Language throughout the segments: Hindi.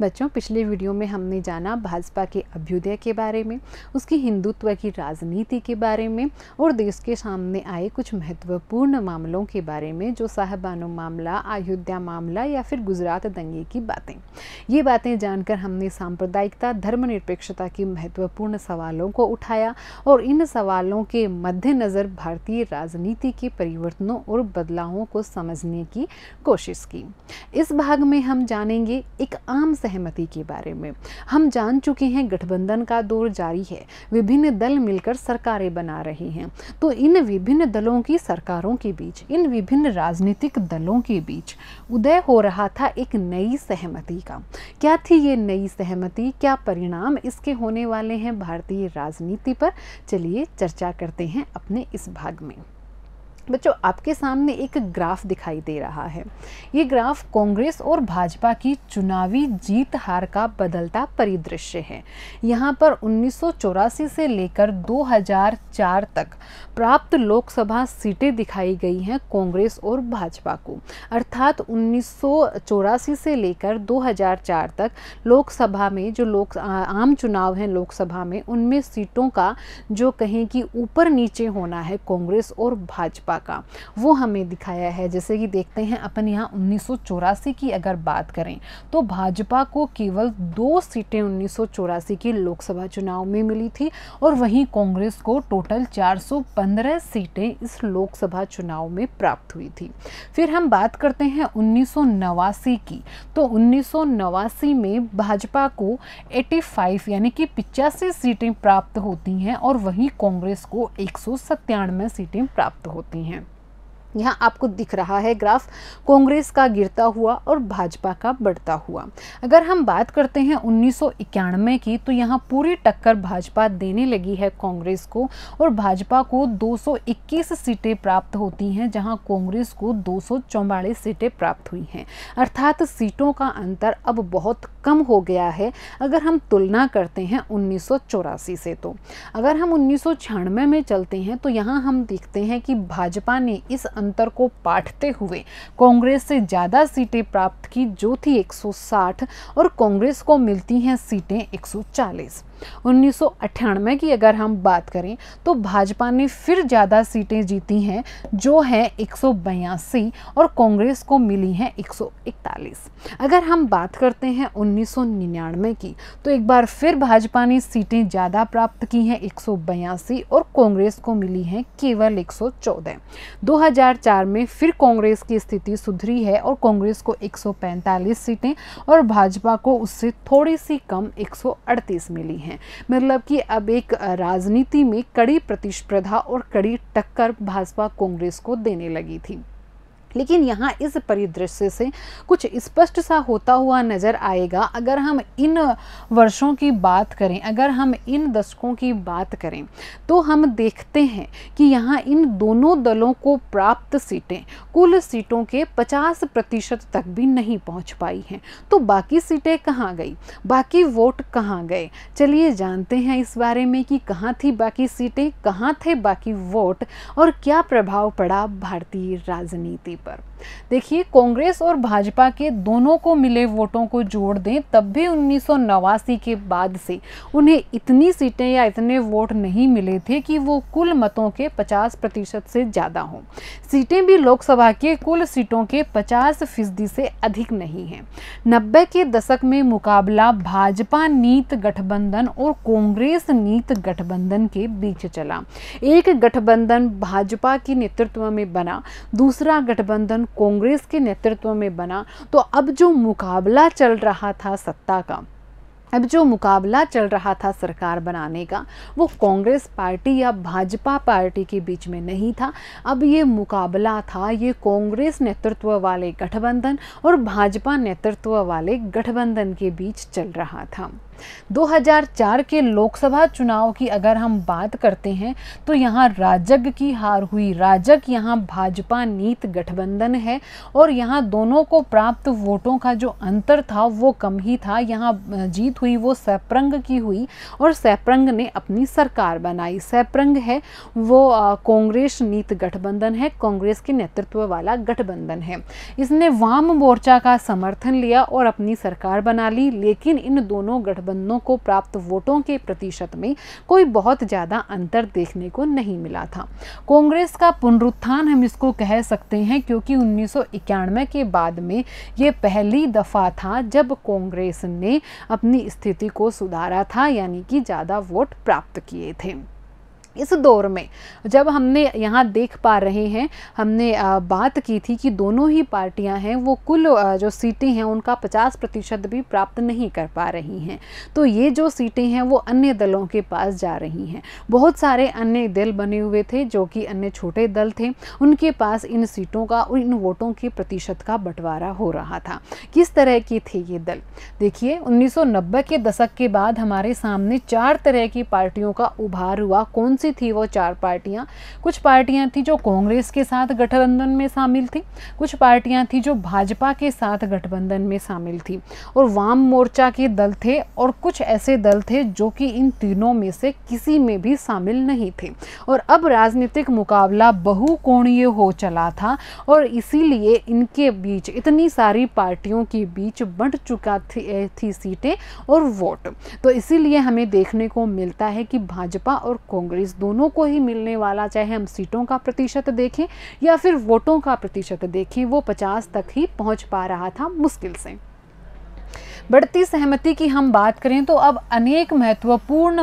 बच्चों पिछले वीडियो में हमने जाना भाजपा के अभ्युदय के बारे में उसकी हिंदुत्व की राजनीति के बारे में और देश के सामने आए कुछ महत्वपूर्ण मामलों के बारे में जो साहबानो मामला अयोध्या मामला या फिर गुजरात दंगे की बातें ये बातें जानकर हमने सांप्रदायिकता धर्मनिरपेक्षता की महत्वपूर्ण सवालों को उठाया और इन सवालों के मद्देनज़र भारतीय राजनीति के परिवर्तनों और बदलावों को समझने की कोशिश की इस भाग में हम जानेंगे एक आम सहमति के बारे में हम जान चुके हैं गठबंधन का दौर जारी है विभिन्न दल मिलकर सरकारें बना रहे हैं तो इन विभिन्न दलों की सरकारों के बीच इन विभिन्न राजनीतिक दलों के बीच उदय हो रहा था एक नई सहमति का क्या थी ये नई सहमति क्या परिणाम इसके होने वाले हैं भारतीय राजनीति पर चलिए चर्चा करते हैं अपने इस भाग में बच्चों आपके सामने एक ग्राफ दिखाई दे रहा है ये ग्राफ कांग्रेस और भाजपा की चुनावी जीत हार का बदलता परिदृश्य है यहाँ पर उन्नीस से लेकर 2004 तक प्राप्त लोकसभा सीटें दिखाई गई हैं कांग्रेस और भाजपा को अर्थात उन्नीस से लेकर 2004 तक लोकसभा में जो लोक आम चुनाव हैं लोकसभा में उनमें सीटों का जो कहें कि ऊपर नीचे होना है कांग्रेस और भाजपा का वो हमें दिखाया है जैसे कि देखते हैं अपन यहाँ उन्नीस की अगर बात करें तो भाजपा को केवल दो सीटें उन्नीस के लोकसभा चुनाव में मिली थी और वहीं कांग्रेस को टोटल 415 सीटें इस लोकसभा चुनाव में प्राप्त हुई थी फिर हम बात करते हैं उन्नीस की तो उन्नीस में भाजपा को 85 यानी कि पिचासी सीटें प्राप्त होती हैं और वहीं कांग्रेस को एक सीटें प्राप्त होती हैं him. यहाँ आपको दिख रहा है ग्राफ कांग्रेस का गिरता हुआ और भाजपा का बढ़ता हुआ अगर हम बात करते हैं उन्नीस की तो यहाँ पूरी टक्कर भाजपा देने लगी है कांग्रेस को और भाजपा को 221 सीटें प्राप्त होती हैं जहाँ कांग्रेस को दो सीटें प्राप्त हुई हैं अर्थात सीटों का अंतर अब बहुत कम हो गया है अगर हम तुलना करते हैं उन्नीस से तो अगर हम उन्नीस में चलते हैं तो यहाँ हम देखते हैं कि भाजपा ने इस अंतर को पाटते हुए कांग्रेस से ज़्यादा सीटें प्राप्त की जो थी 160 और कांग्रेस को मिलती हैं सीटें 140 उन्नीस की अगर हम बात करें तो भाजपा ने फिर ज़्यादा सीटें जीती हैं जो हैं एक और कांग्रेस को मिली हैं 141 अगर हम बात करते हैं उन्नीस की तो एक बार फिर भाजपा ने सीटें ज़्यादा प्राप्त की हैं एक और कांग्रेस को मिली हैं केवल 114 सौ में फिर कांग्रेस की स्थिति सुधरी है और कांग्रेस को 145 सीटें और भाजपा को उससे थोड़ी सी कम 138 मिली हैं हैं मतलब कि अब एक राजनीति में कड़ी प्रतिस्पर्धा और कड़ी टक्कर भाजपा कांग्रेस को देने लगी थी लेकिन यहाँ इस परिदृश्य से कुछ स्पष्ट सा होता हुआ नज़र आएगा अगर हम इन वर्षों की बात करें अगर हम इन दशकों की बात करें तो हम देखते हैं कि यहाँ इन दोनों दलों को प्राप्त सीटें कुल सीटों के 50 प्रतिशत तक भी नहीं पहुँच पाई हैं तो बाकी सीटें कहाँ गई बाकी वोट कहाँ गए चलिए जानते हैं इस बारे में कि कहाँ थी बाकी सीटें कहाँ थे बाकी वोट और क्या प्रभाव पड़ा भारतीय राजनीति पर देखिए कांग्रेस और भाजपा के दोनों को मिले वोटों को जोड़ दें तब भी उन्नीस के बाद से उन्हें इतनी सीटें या इतने वोट नहीं मिले थे कि वो कुल मतों के 50 प्रतिशत से ज़्यादा हों सीटें भी लोकसभा के कुल सीटों के 50 फीसदी से अधिक नहीं हैं नब्बे के दशक में मुकाबला भाजपा नीत गठबंधन और कांग्रेस नीत गठबंधन के बीच चला एक गठबंधन भाजपा के नेतृत्व में बना दूसरा गठबंधन गठबंधन कांग्रेस के नेतृत्व में बना तो अब जो मुकाबला चल रहा था सत्ता का अब जो मुकाबला चल रहा था सरकार बनाने का वो कांग्रेस पार्टी या भाजपा पार्टी के बीच में नहीं था अब ये मुकाबला था ये कांग्रेस नेतृत्व वाले गठबंधन और भाजपा नेतृत्व वाले गठबंधन के बीच चल रहा था 2004 के लोकसभा चुनाव की अगर हम बात करते हैं तो यहाँ राजग की हार हुई राजग यहाँ भाजपा नीत गठबंधन है और यहाँ दोनों को प्राप्त वोटों का जो अंतर था वो कम ही था यहाँ जीत हुई वो सैप्रंग की हुई और सैप्रंग ने अपनी सरकार बनाई सैप्रंग है वो कांग्रेस नीत गठबंधन है कांग्रेस के नेतृत्व वाला गठबंधन है इसने वाम मोर्चा का समर्थन लिया और अपनी सरकार बना ली लेकिन इन दोनों गठबंधन पन्नों को प्राप्त वोटों के प्रतिशत में कोई बहुत ज़्यादा अंतर देखने को नहीं मिला था कांग्रेस का पुनरुत्थान हम इसको कह सकते हैं क्योंकि उन्नीस के बाद में ये पहली दफ़ा था जब कांग्रेस ने अपनी स्थिति को सुधारा था यानी कि ज़्यादा वोट प्राप्त किए थे इस दौर में जब हमने यहाँ देख पा रहे हैं हमने बात की थी कि दोनों ही पार्टियाँ हैं वो कुल जो सीटें हैं उनका 50 प्रतिशत भी प्राप्त नहीं कर पा रही हैं तो ये जो सीटें हैं वो अन्य दलों के पास जा रही हैं बहुत सारे अन्य दल बने हुए थे जो कि अन्य छोटे दल थे उनके पास इन सीटों का और इन वोटों के प्रतिशत का बंटवारा हो रहा था किस तरह के थे ये दल देखिए उन्नीस के दशक के बाद हमारे सामने चार तरह की पार्टियों का उभार हुआ कौन सी थी वो चार पार्टियाँ कुछ पार्टियाँ थी जो कांग्रेस के साथ गठबंधन में शामिल थी कुछ पार्टियाँ थी जो भाजपा के साथ गठबंधन में शामिल थी और वाम मोर्चा के दल थे और कुछ ऐसे दल थे जो कि इन तीनों में से किसी में भी शामिल नहीं थे और अब राजनीतिक मुकाबला बहुकोणीय हो चला था और इसीलिए इनके बीच इतनी सारी पार्टियों के बीच बंट चुका थी, थी सीटें और वोट तो इसीलिए हमें देखने को मिलता है कि भाजपा और कांग्रेस इस दोनों को ही मिलने वाला चाहे हम सीटों का प्रतिशत देखें या फिर वोटों का प्रतिशत देखें वो पचास तक ही पहुँच पा रहा था मुश्किल से बढ़ती सहमति की हम बात करें तो अब अनेक महत्वपूर्ण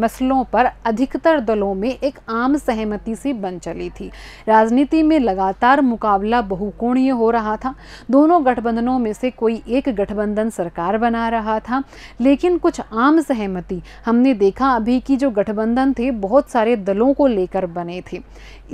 मसलों पर अधिकतर दलों में एक आम सहमति सी बन चली थी राजनीति में लगातार मुकाबला बहुकोणीय हो रहा था दोनों गठबंधनों में से कोई एक गठबंधन सरकार बना रहा था लेकिन कुछ आम सहमति हमने देखा अभी कि जो गठबंधन थे बहुत सारे दलों को लेकर बने थे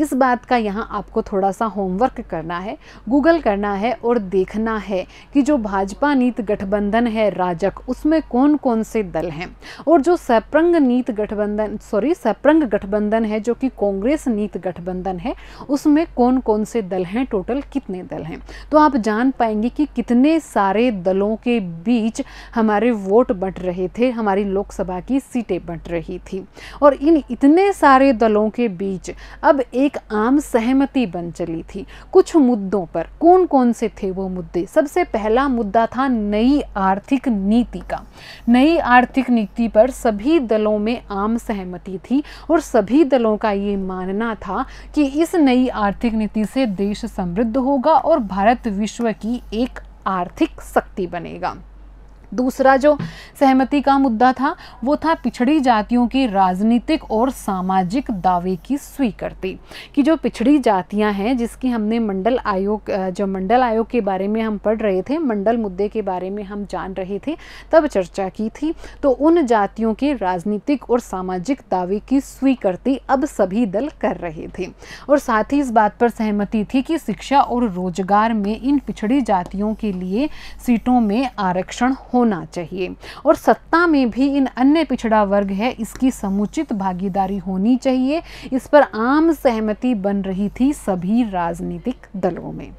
इस बात का यहाँ आपको थोड़ा सा होमवर्क करना है गूगल करना है और देखना है कि जो भाजपा नीति गठ गठबंधन है राजक उसमें कौन कौन से दल हैं और जो सप्रंग नीत गठबंधन सॉरी सप्रंग गठबंधन है जो कि कांग्रेस नीत गठबंधन है उसमें कौन कौन से दल हैं टोटल कितने दल हैं तो आप जान पाएंगे कि कितने सारे दलों के बीच हमारे वोट बंट रहे थे हमारी लोकसभा की सीटें बंट रही थी और इन इतने सारे दलों के बीच अब एक आम सहमति बन चली थी कुछ मुद्दों पर कौन कौन से थे वो मुद्दे सबसे पहला मुद्दा था नई नई आर्थिक नीति का नई आर्थिक नीति पर सभी दलों में आम सहमति थी और सभी दलों का ये मानना था कि इस नई आर्थिक नीति से देश समृद्ध होगा और भारत विश्व की एक आर्थिक शक्ति बनेगा दूसरा जो सहमति का मुद्दा था वो था पिछड़ी जातियों की राजनीतिक और सामाजिक दावे की स्वीकृति कि जो पिछड़ी जातियां हैं जिसकी हमने मंडल आयोग जो मंडल आयोग के बारे में हम पढ़ रहे थे मंडल मुद्दे के बारे में हम जान रहे थे तब चर्चा की थी तो उन जातियों के राजनीतिक और सामाजिक दावे की स्वीकृति अब सभी दल कर रहे थे और साथ ही इस बात पर सहमति थी कि शिक्षा और रोजगार में इन पिछड़ी जातियों के लिए सीटों में आरक्षण हो होना चाहिए और सत्ता में भी इन अन्य पिछड़ा वर्ग है इसकी समुचित भागीदारी होनी चाहिए इस पर आम सहमति बन रही थी सभी राजनीतिक दलों में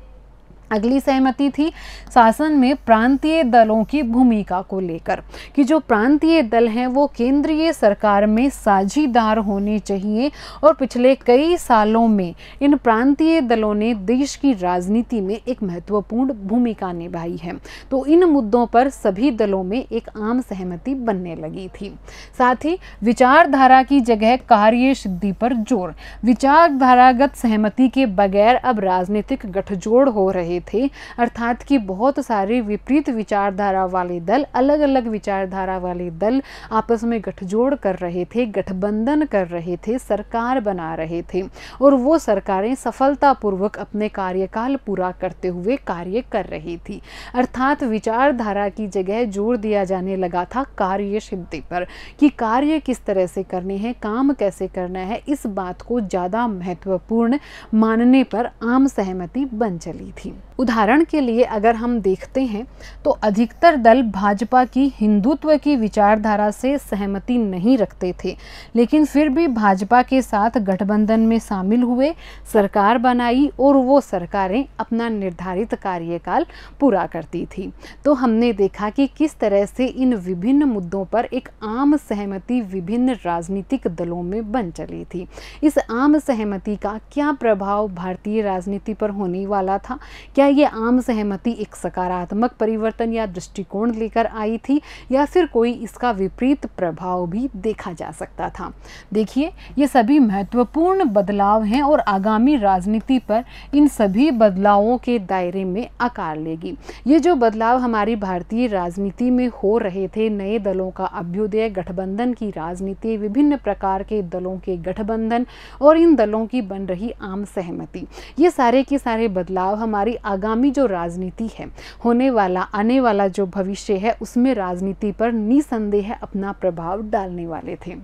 अगली सहमति थी शासन में प्रांतीय दलों की भूमिका को लेकर कि जो प्रांतीय दल हैं वो केंद्रीय सरकार में साझीदार होने चाहिए और पिछले कई सालों में इन प्रांतीय दलों ने देश की राजनीति में एक महत्वपूर्ण भूमिका निभाई है तो इन मुद्दों पर सभी दलों में एक आम सहमति बनने लगी थी साथ ही विचारधारा की जगह कार्य सिद्धि पर जोर विचारधारागत सहमति के बगैर अब राजनीतिक गठजोड़ हो रहे थे अर्थात कि बहुत सारे विपरीत विचारधारा वाले दल अलग अलग विचारधारा वाले दल आपस में गठजोड़ कर रहे थे गठबंधन कर रहे थे सरकार बना रहे थे और वो सरकारें सफलतापूर्वक अपने कार्यकाल पूरा करते हुए कार्य कर रही थी अर्थात विचारधारा की जगह जोर दिया जाने लगा था कार्य सिद्धि पर कि कार्य किस तरह से करने हैं काम कैसे करना है इस बात को ज़्यादा महत्वपूर्ण मानने पर आम सहमति बन चली थी उदाहरण के लिए अगर हम देखते हैं तो अधिकतर दल भाजपा की हिंदुत्व की विचारधारा से सहमति नहीं रखते थे लेकिन फिर भी भाजपा के साथ गठबंधन में शामिल हुए सरकार बनाई और वो सरकारें अपना निर्धारित कार्यकाल पूरा करती थी तो हमने देखा कि किस तरह से इन विभिन्न मुद्दों पर एक आम सहमति विभिन्न राजनीतिक दलों में बन चली थी इस आम सहमति का क्या प्रभाव भारतीय राजनीति पर होने वाला था क्या क्या ये आम सहमति एक सकारात्मक परिवर्तन या दृष्टिकोण लेकर आई थी या फिर कोई इसका विपरीत प्रभाव भी देखा जा सकता था देखिए ये सभी महत्वपूर्ण बदलाव हैं और आगामी राजनीति पर इन सभी बदलावों के दायरे में आकार लेगी ये जो बदलाव हमारी भारतीय राजनीति में हो रहे थे नए दलों का अभ्युदय गठबंधन की राजनीति विभिन्न प्रकार के दलों के गठबंधन और इन दलों की बन रही आम सहमति ये सारे के सारे बदलाव हमारी आगामी जो राजनीति है होने वाला आने वाला जो भविष्य है उसमें राजनीति पर निसंदेह अपना प्रभाव डालने वाले थे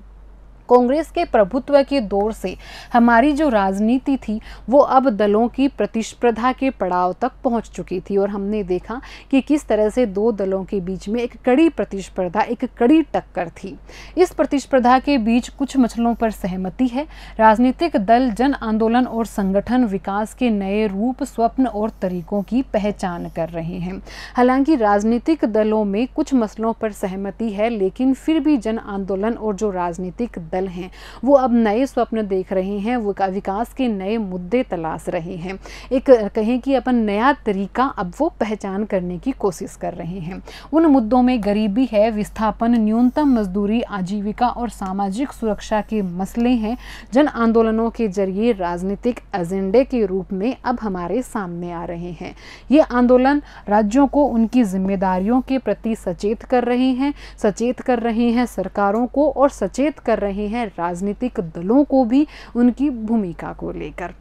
कांग्रेस के प्रभुत्व के दौर से हमारी जो राजनीति थी वो अब दलों की प्रतिस्पर्धा के पड़ाव तक पहुंच चुकी थी और हमने देखा कि किस तरह से दो दलों के बीच में एक कड़ी प्रतिस्पर्धा एक कड़ी टक्कर थी इस प्रतिस्पर्धा के बीच कुछ मछलों पर सहमति है राजनीतिक दल जन आंदोलन और संगठन विकास के नए रूप स्वप्न और तरीकों की पहचान कर रहे हैं हालांकि राजनीतिक दलों में कुछ मसलों पर सहमति है लेकिन फिर भी जन आंदोलन और जो राजनीतिक दल बदल हैं वो अब नए स्वप्न देख रहे हैं वो विकास के नए मुद्दे तलाश रहे हैं एक कहें कि अपन नया तरीका अब वो पहचान करने की कोशिश कर रहे हैं उन मुद्दों में गरीबी है विस्थापन न्यूनतम मजदूरी आजीविका और सामाजिक सुरक्षा के मसले हैं जन आंदोलनों के जरिए राजनीतिक एजेंडे के रूप में अब हमारे सामने आ रहे हैं ये आंदोलन राज्यों को उनकी जिम्मेदारियों के प्रति सचेत कर रहे हैं सचेत कर रहे हैं सरकारों को और सचेत कर रहे हैं राजनीतिक दलों को भी उनकी भूमिका को लेकर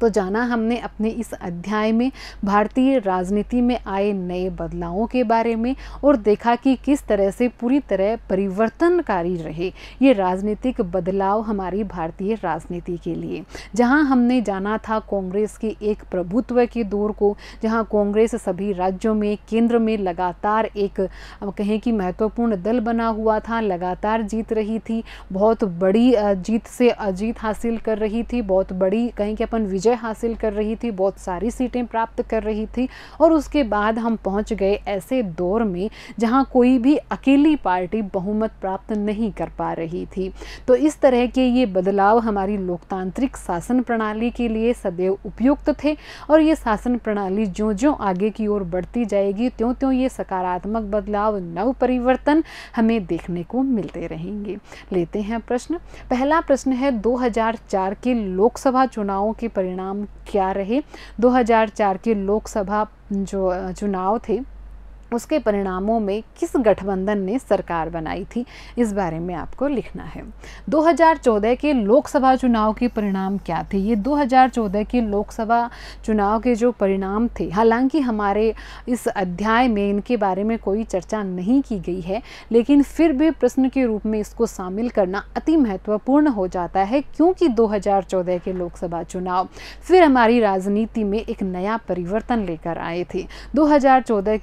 तो जाना हमने अपने इस अध्याय में भारतीय राजनीति में आए नए बदलावों के बारे में और देखा कि किस तरह से पूरी तरह परिवर्तनकारी रहे ये राजनीतिक बदलाव हमारी भारतीय राजनीति के लिए जहां हमने जाना था कांग्रेस के एक प्रभुत्व के दौर को जहां कांग्रेस सभी राज्यों में केंद्र में लगातार एक कहें कि महत्वपूर्ण दल बना हुआ था लगातार जीत रही थी बहुत बड़ी जीत से जीत हासिल कर रही थी बहुत बड़ी कहें कि अपन विजय विजय हासिल कर रही थी बहुत सारी सीटें प्राप्त कर रही थी और उसके बाद हम पहुंच गए ऐसे दौर में जहां कोई भी अकेली पार्टी बहुमत प्राप्त नहीं कर पा रही थी तो इस तरह के ये बदलाव हमारी लोकतांत्रिक शासन प्रणाली के लिए सदैव उपयुक्त थे और ये शासन प्रणाली जो जो आगे की ओर बढ़ती जाएगी त्यों त्यों ये सकारात्मक बदलाव नव परिवर्तन हमें देखने को मिलते रहेंगे लेते हैं प्रश्न पहला प्रश्न है 2004 के लोकसभा चुनावों के परिणाम परिणाम क्या रहे 2004 के लोकसभा जो चुनाव थे उसके परिणामों में किस गठबंधन ने सरकार बनाई थी इस बारे में आपको लिखना है 2014 के लोकसभा चुनाव के परिणाम क्या थे ये 2014 के लोकसभा चुनाव के जो परिणाम थे हालांकि हमारे इस अध्याय में इनके बारे में कोई चर्चा नहीं की गई है लेकिन फिर भी प्रश्न के रूप में इसको शामिल करना अति महत्वपूर्ण हो जाता है क्योंकि दो के लोकसभा चुनाव फिर हमारी राजनीति में एक नया परिवर्तन लेकर आए थे दो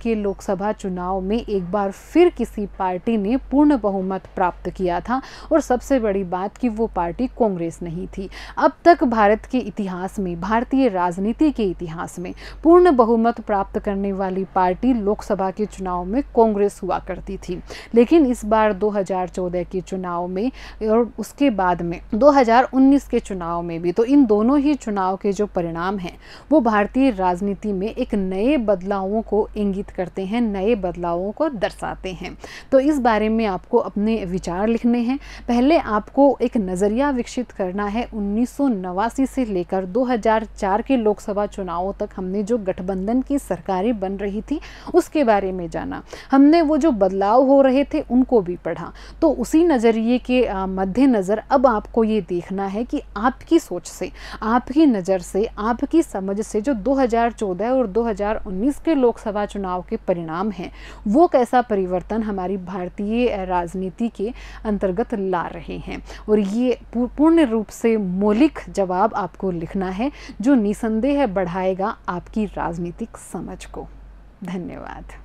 के लोकसभा लोकसभा चुनाव में एक बार फिर किसी पार्टी ने पूर्ण बहुमत प्राप्त किया था और सबसे बड़ी बात कि वो पार्टी कांग्रेस नहीं थी अब तक भारत के इतिहास में भारतीय राजनीति के इतिहास में पूर्ण बहुमत प्राप्त करने वाली पार्टी लोकसभा के चुनाव में कांग्रेस हुआ करती थी लेकिन इस बार 2014 के चुनाव में और उसके बाद में 2019 के चुनाव में भी तो इन दोनों ही चुनाव के जो परिणाम हैं वो भारतीय राजनीति में एक नए बदलावों को इंगित करते हैं नए बदलावों को दर्शाते हैं तो इस बारे में आपको अपने विचार लिखने हैं पहले आपको एक नज़रिया विकसित करना है उन्नीस से लेकर 2004 के लोकसभा चुनावों तक हमने जो गठबंधन की सरकारें बन रही थी उसके बारे में जाना हमने वो जो बदलाव हो रहे थे उनको भी पढ़ा तो उसी नज़रिए के मद्देनज़र अब आपको ये देखना है कि आपकी सोच से आपकी नज़र से आपकी समझ से जो 2014 और 2019 के लोकसभा चुनाव के परिणाम परिणाम हैं वो कैसा परिवर्तन हमारी भारतीय राजनीति के अंतर्गत ला रहे हैं और ये पूर्ण रूप से मौलिक जवाब आपको लिखना है जो निसंदेह बढ़ाएगा आपकी राजनीतिक समझ को धन्यवाद